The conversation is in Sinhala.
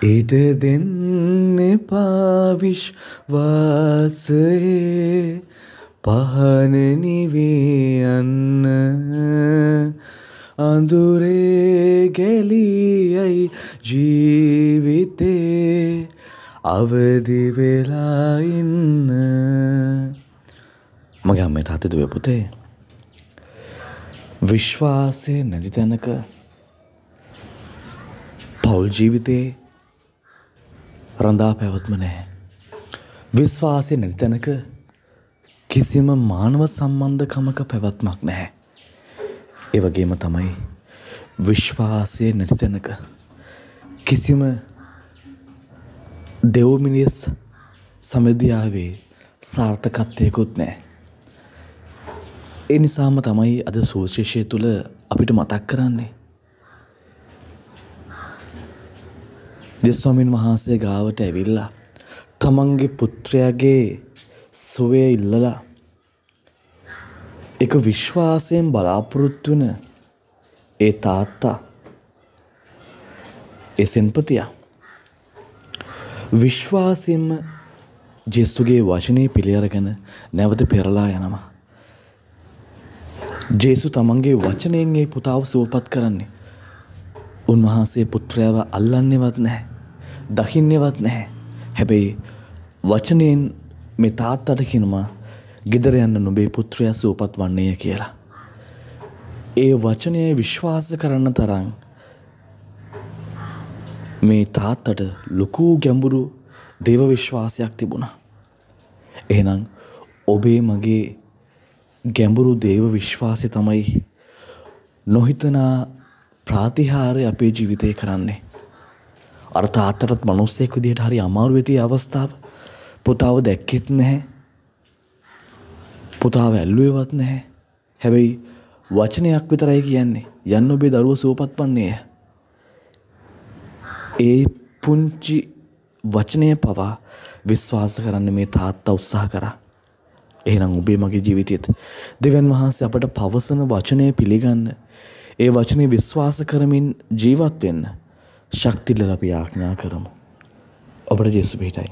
ඉඩ දෙන්න පාවිශ්වාසයේ පහනනිවේ යන්න අඳුරේ ගැලියයි ජීවිතේ අවදිවෙලා ඉන්න මගේ අම්මට හතදුව පුතේ විශ්වාසය නැති තැනක පවුල් ජීවිතේ රඳා පැවැත්ම නැහැ. විශ්වාසය නැති තැනක කිසිම මානව සම්බන්ධකමක පැවැත්මක් නැහැ. ඒ වගේම තමයි විශ්වාසය නැති තැනක කිසිම දෙව් මිනිස් සමිතියාවේ සාර්ථකත්වයකුත් නැහැ. ඒ නිසාම තමයි අද සෝශේෂය තුළ අපිට මතක් කරන්නේ දෙස්වාමීන් වහන්සේ ගාවට ඇවිල්ලා තමන්ගේ පුත්‍රයාගේ සුවය ඉල්ලලා එක විශ්වාසයෙන් බලාපොරොත්තු වෙන ඒ තාත්තා ඒ සෙන්පතියා විශ්වාසයෙන්ම ජෙසුගේ වචනේ පිළිඅරගෙන නැවත පෙරලා යනවා ජේසු තමන්ගේ වචනයෙන් ඒ පුතාව සුවපත් කරන්නේ උන්වහන්සේ පුත්‍රයාව අල්ලන්නේවත් නැහැ දකින්නවත් නැහැ. හැබැයි වචනයෙන් මේ තාත්තට කියනවා ගෙදර යන්න නොබේ පුත්‍රයා සුවපත් වන්නේය කියලා. ඒ වචනය විශ්වාස කරන්න තරම් මේ තාත්තට ලොකු ගැඹුරු දේව විශ්වාසයක් තිබුණා. එහෙනම් ඔබේ මගේ ගැඹුරු දේව විශ්වාසය තමයි නොහිතනා ප්‍රාතිහාරය අපේ ජීවිතය කරන්නේ. අර තාත්තටත් මිනිස්සෙක් විදියට හරි අමාරු වෙති අවස්ථාව. පුතාව දැක්කෙත් නැහැ. පුතාව ඇල්ලුවේවත් නැහැ. හැබැයි වචනයක් විතරයි කියන්නේ. යන්න ඔබේ දරුව සුවපත් වන්නේය. ඒ පුංචි වචනය පවා විශ්වාස කරන්න මේ තාත්තා උත්සාහ කරා. එහෙනම් ඔබේ මගේ ජීවිතයේත් දෙවන් වහන්සේ අපට පවසන වචනය පිළිගන්න ඒ වචනේ විශ්වාස කරමින් ජීවත් වෙන්න ශක්තිල්ල අපි ආඥා කරමු. ඔබට ජෙසු පිහිටයි.